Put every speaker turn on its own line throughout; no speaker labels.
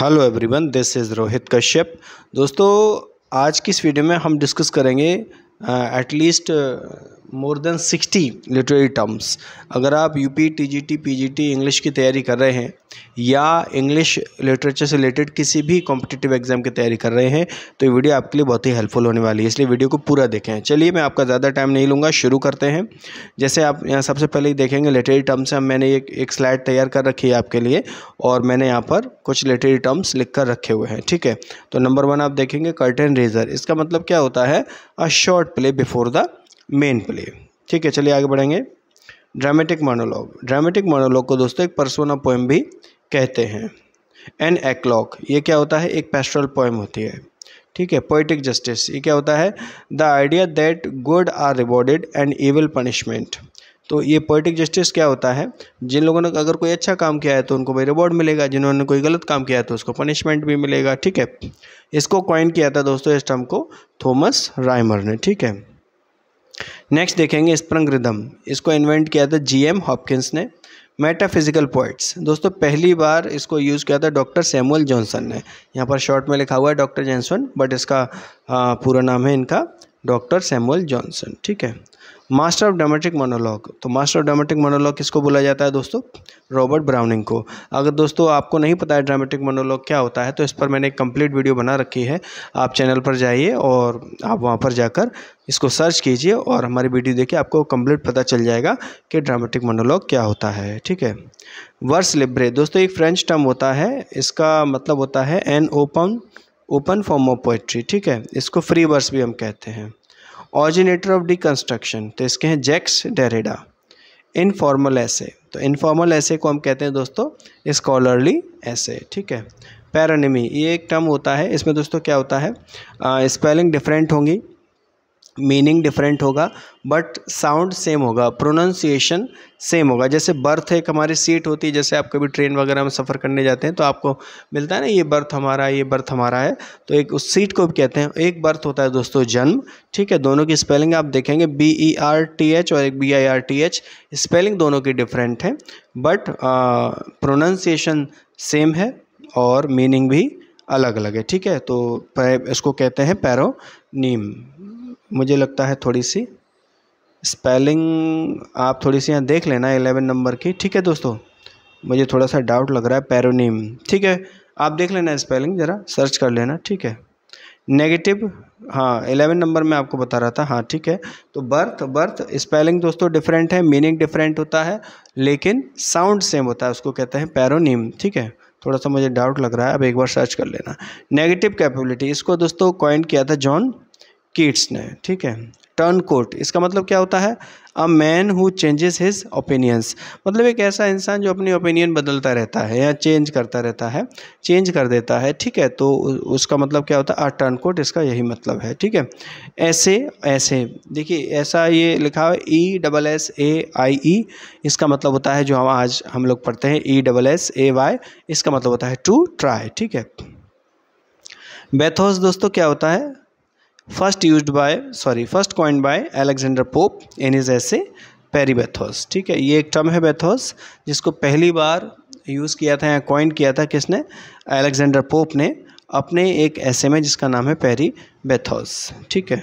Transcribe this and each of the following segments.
hello everyone this is Rohit Kashyap दोस्तों आज की इस वीडियो में हम डिस्कस करेंगे at least more than sixty literary terms अगर आप यूपी टीजीटी पीजीटी इंग्लिश की तैयारी कर रहे हैं या इंग्लिश लिटरेचर से रिलेटेड किसी भी कॉम्पिटिटिव एग्जाम की तैयारी कर रहे हैं तो ये वीडियो आपके लिए बहुत ही हेल्पफुल होने वाली है इसलिए वीडियो को पूरा देखें चलिए मैं आपका ज़्यादा टाइम नहीं लूँगा शुरू करते हैं जैसे आप यहाँ सबसे पहले ही देखेंगे लिटरेरी टर्म से हम मैंने एक एक स्लाइड तैयार कर रखी है आपके लिए और मैंने यहाँ पर कुछ लिटरेरी टर्म्स लिख कर रखे हुए हैं ठीक है तो नंबर वन आप देखेंगे कर्टन रेजर इसका मतलब क्या होता है a short play before the main play ठीक है चलिए आगे बढ़ेंगे ड्रामेटिक मोनोलॉग ड्रामेटिक मोनोलॉग को दोस्तों एक पर्सोना पोएम भी कहते हैं एन एक्लॉक ये क्या होता है एक पेस्ट्रल पोएम होती है ठीक है पोइटिक जस्टिस ये क्या होता है the idea that good are rewarded and evil punishment तो ये पोइटिक जस्टिस क्या होता है जिन लोगों ने अगर कोई अच्छा काम किया है तो उनको भाई रिवॉर्ड मिलेगा जिन्होंने कोई गलत काम किया है तो उसको पनिशमेंट भी मिलेगा ठीक है इसको क्वाइन किया था दोस्तों इस टर्म को थॉमस राइमर ने ठीक है नेक्स्ट देखेंगे स्प्रंग रिदम इसको इन्वेंट किया था जी एम हॉपकिंस ने मेटाफिजिकल पोइट्स दोस्तों पहली बार इसको यूज़ किया था डॉक्टर सैमुअल जॉनसन ने यहाँ पर शॉर्ट में लिखा हुआ है डॉक्टर जॉनसन बट इसका पूरा नाम है इनका डॉक्टर सैमुअल जॉनसन ठीक है मास्टर ऑफ ड्रामेटिक मोनोलॉग तो मास्टर ऑफ ड्रामेटिक मोनोलॉग किसको बोला जाता है दोस्तों रॉबर्ट ब्राउनिंग को अगर दोस्तों आपको नहीं पता है ड्रामेटिक मोनोलॉग क्या होता है तो इस पर मैंने एक कंप्लीट वीडियो बना रखी है आप चैनल पर जाइए और आप वहाँ पर जाकर इसको सर्च कीजिए और हमारी वीडियो देखिए आपको कम्प्लीट पता चल जाएगा कि ड्रामेटिक मोनोलॉग क्या होता है ठीक है वर्स लिब्रे दोस्तों एक फ्रेंच टर्म होता है इसका मतलब होता है an open open form of poetry ठीक है इसको फ्री वर्स भी हम कहते हैं ऑरिजिनेटर ऑफ डिकन्स्ट्रक्शन तो इसके हैं जैक्स डेरेडा इनफॉर्मल ऐसे तो इनफॉर्मल ऐसे को हम कहते हैं दोस्तों स्कॉलरली ऐसे ठीक है पैरानिमी ये एक टर्म होता है इसमें दोस्तों क्या होता है स्पेलिंग डिफरेंट होंगी मीनिंग डिफरेंट होगा बट साउंड सेम होगा प्रोनाउंसिएशन सेम होगा जैसे बर्थ एक हमारी सीट होती है जैसे आप कभी ट्रेन वगैरह में सफ़र करने जाते हैं तो आपको मिलता है ना ये बर्थ हमारा ये बर्थ हमारा है तो एक उस सीट को भी कहते हैं एक बर्थ होता है दोस्तों जन्म ठीक है दोनों की स्पेलिंग आप देखेंगे B E R T H और एक B I R T H spelling दोनों की डिफरेंट है बट प्रोनाउंसिएशन सेम है और मीनिंग भी अलग अलग है ठीक है तो इसको कहते हैं पैरोनीम मुझे लगता है थोड़ी सी स्पेलिंग आप थोड़ी सी यहाँ देख लेना एलेवन नंबर की ठीक है दोस्तों मुझे थोड़ा सा डाउट लग रहा है पैरोनीम ठीक है आप देख लेना स्पेलिंग ज़रा सर्च कर लेना ठीक है नेगेटिव हाँ एलेवन नंबर में आपको बता रहा था हाँ ठीक है तो बर्थ बर्थ स्पेलिंग दोस्तों डिफरेंट है मीनिंग डिफरेंट होता है लेकिन साउंड सेम होता है उसको कहते हैं पैरोनीम ठीक है थोड़ा सा मुझे डाउट लग रहा है अब एक बार सर्च कर लेना नेगेटिव कैपेबिलिटी इसको दोस्तों कॉइन किया था जॉन किड्स ने ठीक है टर्न कोट इसका मतलब क्या होता है a man who changes his opinions मतलब एक ऐसा इंसान जो अपनी ओपिनियन बदलता रहता है या चेंज करता रहता है चेंज कर देता है ठीक है तो उसका मतलब क्या होता है अ टर्न कोट इसका यही मतलब है ठीक है ऐसे ऐसे देखिए ऐसा ये लिखा है ई डबल एस ए आई ई इसका मतलब होता है जो हम आज हम लोग पढ़ते हैं E double S A Y इसका मतलब होता है टू ट्राई ठीक है बेथोस दोस्तों क्या होता है first used by sorry first coined by Alexander Pope in his peri peri bathous ठीक है ये एक टर्म है बेथोस जिसको पहली बार यूज़ किया था या कॉइन किया था किसने एलेक्जेंडर पोप ने अपने एक ऐसे में जिसका नाम है पेरी बेथोस ठीक है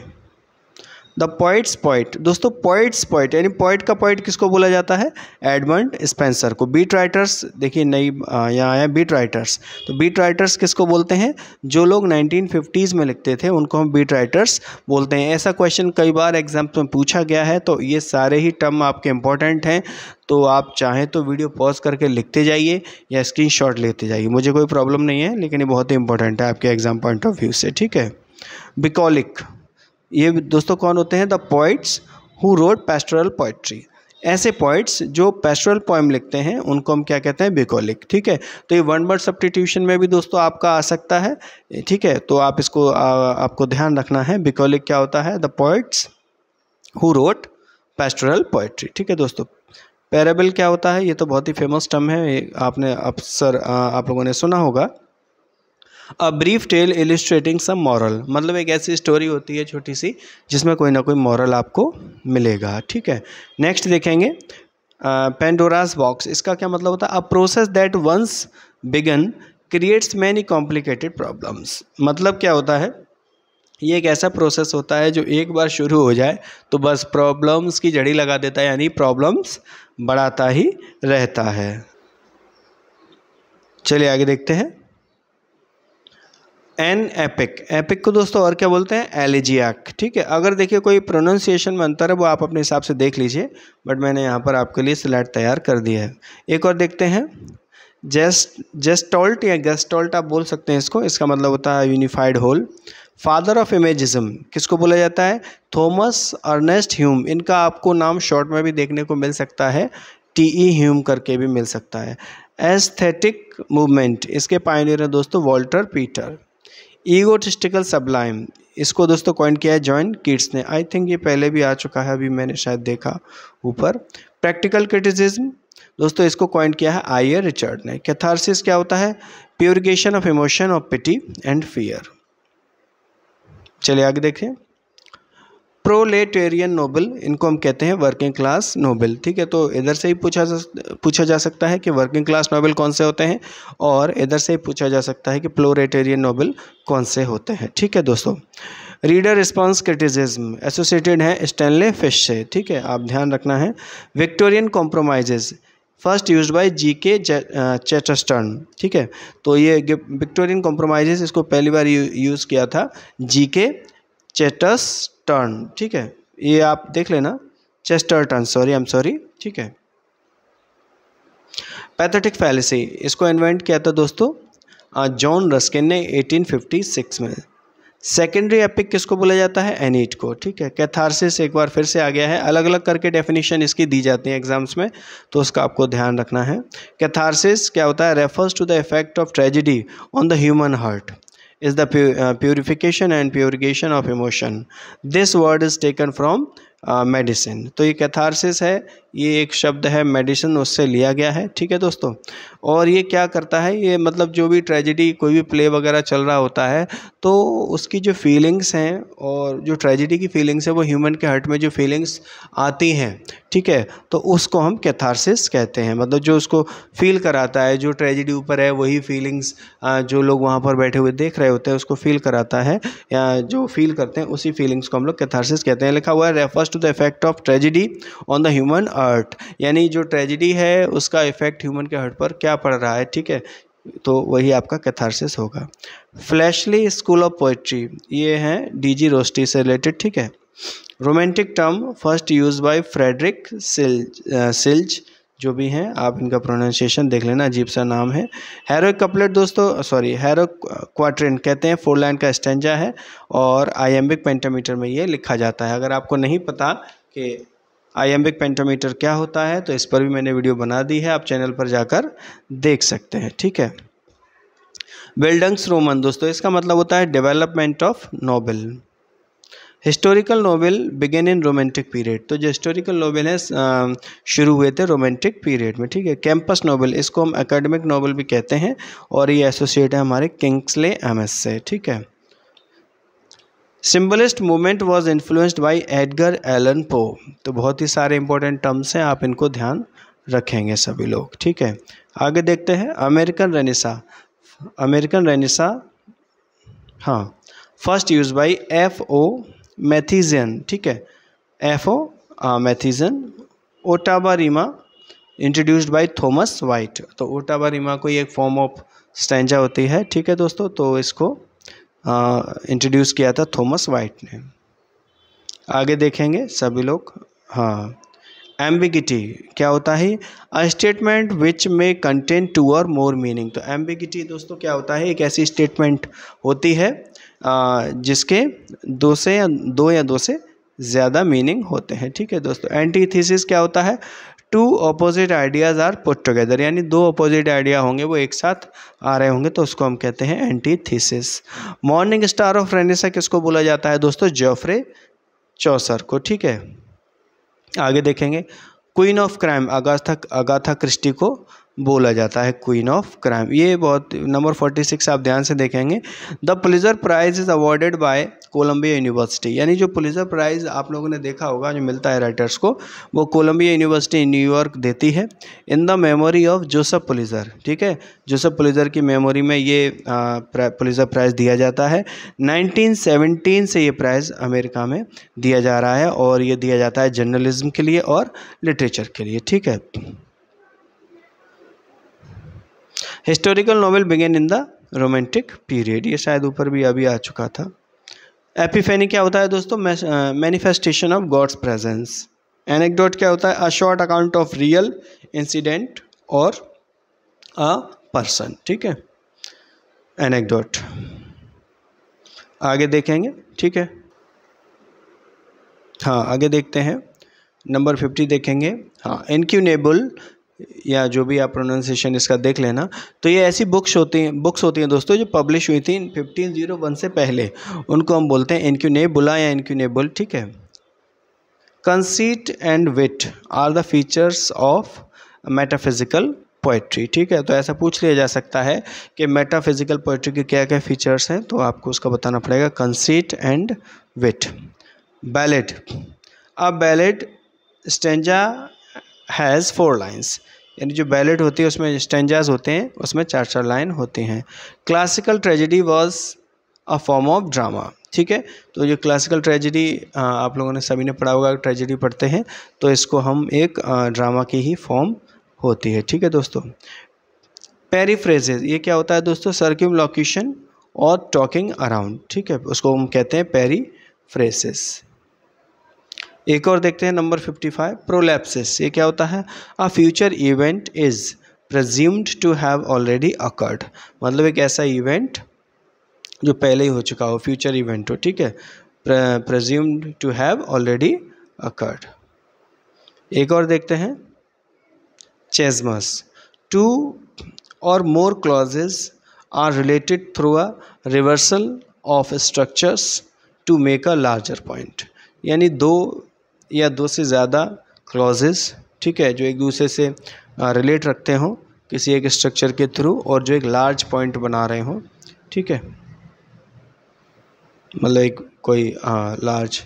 द पॉइट्स पॉइट दोस्तों पॉइट्स पॉइट यानी पॉइट का पॉइट किसको बोला जाता है एडमंड स्पेंसर को बीट राइटर्स देखिए नई यहाँ आया बीट राइटर्स तो बीट राइटर्स किसको बोलते हैं जो लोग 1950s में लिखते थे उनको हम बीट राइटर्स बोलते हैं ऐसा क्वेश्चन कई बार एग्जाम्स में पूछा गया है तो ये सारे ही टर्म आपके इंपॉर्टेंट हैं तो आप चाहें तो वीडियो पॉज करके लिखते जाइए या शॉट लेते जाइए मुझे कोई प्रॉब्लम नहीं है लेकिन ये बहुत ही इंपॉर्टेंट है आपके एग्ज़ाम पॉइंट ऑफ व्यू से ठीक है बिकॉलिक ये दोस्तों कौन होते हैं the poets who wrote pastoral poetry ऐसे पॉइंट्स जो पेस्टोरल पोइम लिखते हैं उनको हम क्या कहते हैं बिकोलिक ठीक है तो ये वन वर्ड सब्सटीट्यूशन में भी दोस्तों आपका आ सकता है ठीक है तो आप इसको आ, आपको ध्यान रखना है बिकोलिक क्या होता है the poets who wrote pastoral poetry ठीक है दोस्तों पैराबल क्या होता है ये तो बहुत ही फेमस टर्म है आपने अक्सर आप, आप लोगों ने सुना होगा a brief tale illustrating some moral मतलब एक ऐसी स्टोरी होती है छोटी सी जिसमें कोई ना कोई मॉरल आपको मिलेगा ठीक है नेक्स्ट देखेंगे पेंडोरास बॉक्स इसका क्या मतलब होता है a process that once began creates many complicated problems मतलब क्या होता है ये एक ऐसा प्रोसेस होता है जो एक बार शुरू हो जाए तो बस प्रॉब्लम्स की जड़ी लगा देता है यानी प्रॉब्लम्स बढ़ाता ही रहता है चलिए आगे देखते हैं एन एपिक एपिक को दोस्तों और क्या बोलते हैं एलिजियाक ठीक है अगर देखिए कोई प्रोनाउंसिएशन में अंतर है वो आप अपने हिसाब से देख लीजिए बट मैंने यहाँ पर आपके लिए स्लैट तैयार कर दिया है एक और देखते हैं जेस्ट जेस्टोल्ट या गेस्टोल्ट आप बोल सकते हैं इसको इसका मतलब होता है unified whole father of imagism किसको बोला जाता है थॉमस अर्नेस्ट ह्यूम इनका आपको नाम शॉर्ट में भी देखने को मिल सकता है टी ई ह्यूम करके भी मिल सकता है एस्थेटिक मूवमेंट इसके पायनियर हैं दोस्तों वॉल्टर पीटर ईगोटिस्टिकल सबलाइम इसको दोस्तों कॉइन किया है जॉइन किड्स ने आई थिंक ये पहले भी आ चुका है अभी मैंने शायद देखा ऊपर प्रैक्टिकल क्रिटिसिज्म दोस्तों इसको कॉइन किया है आयर रिचर्ड ने कैथारसिस क्या होता है purgation of emotion of pity and fear चलिए आगे देखें प्रोलेटेरियन नोबल इनको हम कहते हैं वर्किंग क्लास नोबल ठीक है तो इधर से ही पूछा जा पूछा जा सकता है कि वर्किंग क्लास नोबल कौन से होते हैं और इधर से ही पूछा जा सकता है कि प्रोलेटेरियन नोबल कौन से होते हैं ठीक है दोस्तों रीडर रिस्पॉन्स क्रिटिसिज्म एसोसिएटेड है स्टैनले फिश से ठीक है आप ध्यान रखना है Victorian compromises first use by G K Chesterton ठीक है तो ये विक्टोरियन कॉम्प्रोमाइजेस इसको पहली बार यूज़ किया था जी के चेटस टर्न ठीक है ये आप देख लेना Chesterton sorry I am sorry ठीक है पैथेटिक फैलेसी इसको इन्वेंट किया था दोस्तों जॉन रस्किन ने 1856 में सेकेंडरी एपिक किसको बोला जाता है एनीट को ठीक है कैथारसिस एक बार फिर से आ गया है अलग अलग करके डेफिनेशन इसकी दी जाती है एग्जाम्स में तो उसका आपको ध्यान रखना है कैथारसिस क्या होता है refers to the effect of tragedy on the human heart is the uh, purification and purgation of emotion this word is taken from medicine तो ये कैथारसिस है ये एक शब्द है मेडिसिन उससे लिया गया है ठीक है दोस्तों और ये क्या करता है ये मतलब जो भी ट्रेजिडी कोई भी प्ले वगैरह चल रहा होता है तो उसकी जो फीलिंग्स हैं और जो ट्रेजिडी की फीलिंग्स है वो ह्यूमन के हर्ट में जो फीलिंग्स आती हैं ठीक है तो उसको हम कैथारसिस कहते हैं मतलब जो उसको फील कराता है जो ट्रेजिडी ऊपर है वही फीलिंग्स जो लोग वहाँ पर बैठे हुए देख रहे होते हैं उसको फील कराता है या जो फील करते हैं उसी फीलिंग्स को हम लोग कैथारसिस कहते हैं लिखा हुआ है refers to the effect of tragedy on the human earth यानी जो ट्रेजिडी है उसका इफेक्ट ह्यूमन के हर्ट पर क्या पड़ रहा है ठीक है तो वही आपका कैथारसिस होगा फ्लैशली स्कूल ऑफ पोइट्री ये हैं डीजी रोस्टी से रिलेटेड ठीक है romantic term first use by Frederick Schlegel Schlegel जो भी हैं आप इनका प्रोनाउंसिएशन देख लेना अजीब सा नाम है हैरो कपलेट दोस्तों सॉरी हैरो क्वाट्रेंट कहते हैं फोर लाइन का स्टेंजा है और आयम्बिक पेंटामीटर में ये लिखा जाता है अगर आपको नहीं पता कि आयम्बिक पेंटामीटर क्या होता है तो इस पर भी मैंने वीडियो बना दी है आप चैनल पर जाकर देख सकते हैं ठीक है बिल्डंग्स रोमन दोस्तों इसका मतलब होता है development of novel historical novel began in romantic period तो जो हिस्टोरिकल नोवेल है शुरू हुए थे रोमांटिक पीरियड में ठीक है कैंपस नोवेल इसको हम एकेडमिक नोवेल भी कहते हैं और ये एसोसिएट है हमारे किंग्सले एम से ठीक है symbolist movement was influenced by Edgar Allan Poe तो बहुत ही सारे इंपॉर्टेंट टर्म्स हैं आप इनको ध्यान रखेंगे सभी लोग ठीक है आगे देखते हैं अमेरिकन रेनिसा अमेरिकन रेनिसा हाँ first use by F O Matthiessen ठीक है F O Matthiessen ottava rima introduced by Thomas Wyatt तो ओटाबा रिमा कोई एक फॉर्म ऑफ स्टेंजा होती है ठीक है दोस्तों तो इसको इंट्रोड्यूस किया था थॉमस वाइट ने आगे देखेंगे सभी लोग हाँ एम्बिगिटी क्या होता है अ स्टेटमेंट विच में कंटेन टू और मोर मीनिंग तो एम्बिगिटी दोस्तों क्या होता है एक ऐसी स्टेटमेंट होती है जिसके दो से या दो या दो से ज़्यादा मीनिंग होते हैं ठीक है दोस्तों एंटीथीसिस क्या होता है two opposite ideas are put together यानी दो अपोजिट आइडिया होंगे वो एक साथ आ रहे होंगे तो उसको हम कहते हैं antithesis morning star of renaissance किसको बोला जाता है दोस्तों जोफ्रे चौसर को ठीक है आगे देखेंगे queen of crime Agatha Agatha Christie को बोला जाता है क्वीन ऑफ क्राइम ये बहुत नंबर फोर्टी सिक्स आप ध्यान से देखेंगे the Pulitzer prize is awarded by Columbia University यानी जो पुलिजर प्राइज़ आप लोगों ने देखा होगा जो मिलता है राइटर्स को वो कोलंबिया यूनिवर्सिटी न्यूयॉर्क देती है in the memory of Joseph Pulitzer ठीक है जोसफ पुलिजर की मेमोरी में ये पुलिसर प्राइज़ दिया जाता है नाइनटीन से ये प्राइज़ अमेरिका में दिया जा रहा है और ये दिया जाता है जर्नलिज्म के लिए और लिटरेचर के लिए ठीक है historical novel began in the romantic period ये शायद ऊपर भी अभी आ चुका था एपिफेनी क्या होता है दोस्तों manifestation of God's presence anecdote क्या होता है a short account of real incident और अ पर्सन ठीक है एनेक्डोट आगे देखेंगे ठीक है हाँ आगे देखते हैं नंबर फिफ्टी देखेंगे हाँ इनक्यूनेबल या जो भी आप प्रोनाउंसिएशन इसका देख लेना तो ये ऐसी बुक्स होती हैं बुक्स होती हैं दोस्तों जो पब्लिश हुई थी फिफ्टीन जीरो वन से पहले उनको हम बोलते हैं बुला या इनक्यूनेबुल ठीक है conceit and wit are the features of metaphysical poetry ठीक है तो ऐसा पूछ लिया जा सकता है कि मेटाफिजिकल पोइट्री के क्या क्या फीचर्स हैं तो आपको उसका बताना पड़ेगा कंसीट एंड विट बैलेट अब ballad stanza has four lines यानी जो बैलेट होती है उसमें स्टेंजाज होते हैं उसमें चार चार लाइन होते हैं classical tragedy was a form of drama ठीक है तो ये क्लासिकल ट्रेजिडी आप लोगों ने सभी ने पढ़ा होगा ट्रेजिडी पढ़ते हैं तो इसको हम एक ड्रामा की ही फॉर्म होती है ठीक है दोस्तों पेरीफ्रेजेज ये क्या होता है दोस्तों सर्क्यूम लोकेशन और टॉकिंग अराउंड ठीक है उसको हम कहते हैं पेरी फ्रेसेस एक और देखते हैं नंबर फिफ्टी फाइव प्रोलैप्सिस ये क्या होता है a future event is presumed to have already occurred मतलब एक ऐसा इवेंट जो पहले ही हो चुका हो फ्यूचर इवेंट हो ठीक है presumed to have already occurred एक और देखते हैं चेजमस टू और more clauses are related through a reversal of structures to make a larger point यानी दो या दो से ज़्यादा क्लॉजेस ठीक है जो एक दूसरे से रिलेट रखते हों किसी एक स्ट्रक्चर के थ्रू और जो एक लार्ज पॉइंट बना रहे हों ठीक है मतलब एक कोई आ, लार्ज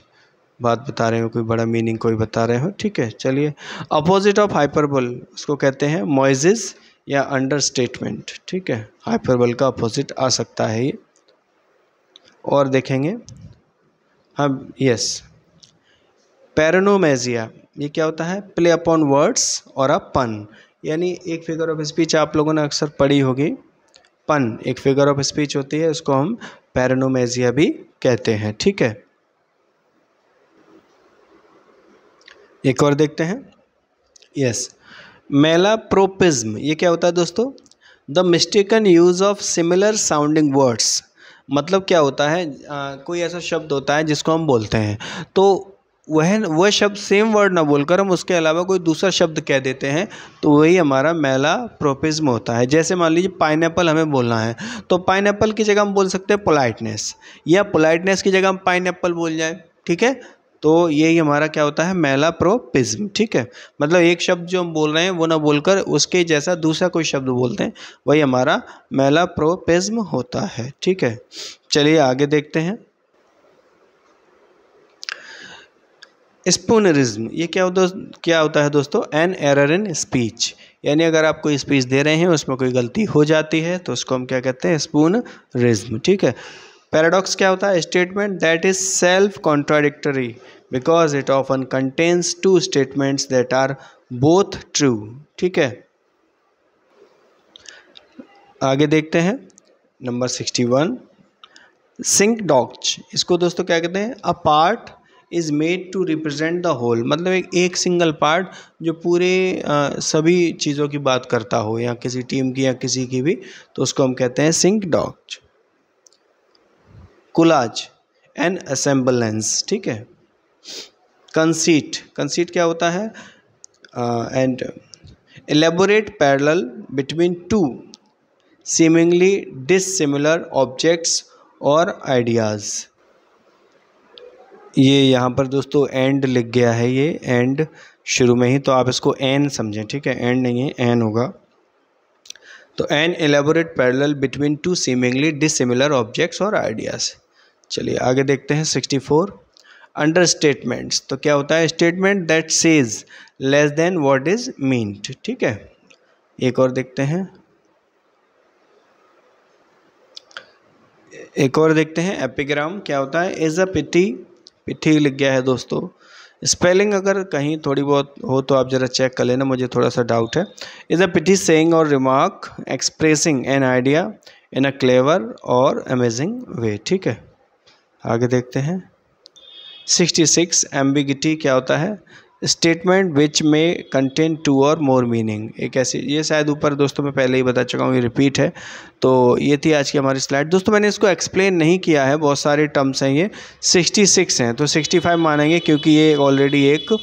बात बता रहे हो कोई बड़ा मीनिंग कोई बता रहे हो ठीक है चलिए अपोजिट ऑफ हाइपरबल उसको कहते हैं मोइजिस या अंडर स्टेटमेंट ठीक है हाइपरबल का अपोजिट आ सकता है ये और देखेंगे हम हाँ, यस पैरानोमेजिया ये क्या होता है प्ले अपॉन वर्ड्स और अ पन यानी एक फिगर ऑफ स्पीच आप लोगों ने अक्सर पढ़ी होगी पन एक फिगर ऑफ स्पीच होती है उसको हम पैरानोमेजिया भी कहते हैं ठीक है एक और देखते हैं यस मेला प्रोपिज्म ये क्या होता है दोस्तों the mistaken use of similar sounding words मतलब क्या होता है आ, कोई ऐसा शब्द होता है जिसको हम बोलते हैं तो वह वह शब्द सेम वर्ड ना बोलकर हम उसके अलावा कोई दूसरा शब्द कह देते हैं तो वही हमारा मैला प्रोपिज्म होता है जैसे मान लीजिए पाइनएप्पल हमें बोलना है तो पाइनएप्पल की जगह हम बोल सकते हैं पोलाइटनेस या पोलाइटनेस की जगह हम पाइनएप्पल बोल जाए ठीक है तो यही हमारा क्या होता है मैला प्रोपिज्म ठीक है मतलब एक शब्द जो हम बोल रहे हैं वो ना बोलकर उसके जैसा दूसरा कोई शब्द बोलते हैं वही हमारा मैला प्रोपिज्म होता है ठीक है चलिए आगे देखते हैं स्पूनरिज्म ये क्या हो दोस्त क्या होता है दोस्तों एन एरर इन स्पीच यानी अगर आप कोई स्पीच दे रहे हैं उसमें कोई गलती हो जाती है तो उसको हम क्या कहते हैं स्पूनरिज्म ठीक है पैराडॉक्स क्या होता है statement that is self contradictory because it often contains two statements that are both true ठीक है आगे देखते हैं number sixty one synecdoche इसको दोस्तों क्या कहते हैं a part is made to represent the whole मतलब एक एक सिंगल पार्ट जो पूरे आ, सभी चीज़ों की बात करता हो या किसी टीम की या किसी की भी तो उसको हम कहते हैं synecdoche collage and assemblage ठीक है कंसीट कंसीट क्या होता है an elaborate parallel between two seemingly dissimilar objects और आइडियाज़ ये यहाँ पर दोस्तों एंड लिख गया है ये एंड शुरू में ही तो आप इसको एन समझें ठीक है एंड नहीं है एन होगा तो an elaborate parallel between two seemingly dissimilar objects और आइडियाज़ चलिए आगे देखते हैं सिक्सटी फोर अंडर स्टेटमेंट्स तो क्या होता है statement that says less than what is meant ठीक है एक और देखते हैं एक और देखते हैं एपिग्राम क्या होता है इज अ पिटी ठीक लिख गया है दोस्तों स्पेलिंग अगर कहीं थोड़ी बहुत हो तो आप ज़रा चेक कर लेना मुझे थोड़ा सा डाउट है इज़ अ पिटी सेइंग और remark expressing an idea in a clever और अमेजिंग वे ठीक है आगे देखते हैं सिक्सटी सिक्स एम्बिगिटी क्या होता है स्टेटमेंट विच में कंटेन टू और मोर मीनिंग एक ऐसी ये शायद ऊपर दोस्तों मैं पहले ही बता चुका हूँ ये रिपीट है तो ये थी आज की हमारी स्लाइड दोस्तों मैंने इसको एक्सप्लेन नहीं किया है बहुत सारे टर्म्स हैं ये सिक्सटी सिक्स हैं तो सिक्सटी फाइव मानेंगे क्योंकि ये ऑलरेडी एक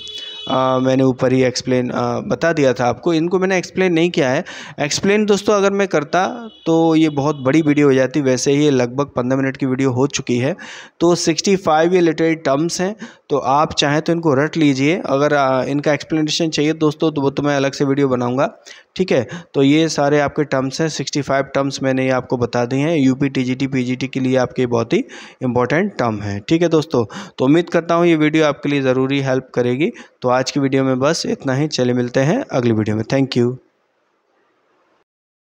आ, मैंने ऊपर ही एक्सप्लेन बता दिया था आपको इनको मैंने एक्सप्लेन नहीं किया है एक्सप्लेन दोस्तों अगर मैं करता तो ये बहुत बड़ी वीडियो हो जाती वैसे ही लगभग पंद्रह मिनट की वीडियो हो चुकी है तो सिक्सटी फाइव ये लिटरेरी टर्म्स हैं तो आप चाहें तो इनको रट लीजिए अगर इनका एक्सप्लेनेशन चाहिए दोस्तों तो वो तो मैं अलग से वीडियो बनाऊंगा ठीक है तो ये सारे आपके टर्म्स हैं 65 टर्म्स मैंने ये आपको बता दी हैं यूपी टीजीटी पीजीटी के लिए आपके बहुत ही इंपॉर्टेंट टर्म है ठीक है दोस्तों तो उम्मीद करता हूँ ये वीडियो आपके लिए ज़रूरी हेल्प करेगी तो आज की वीडियो में बस इतना ही चले मिलते हैं अगली वीडियो में थैंक यू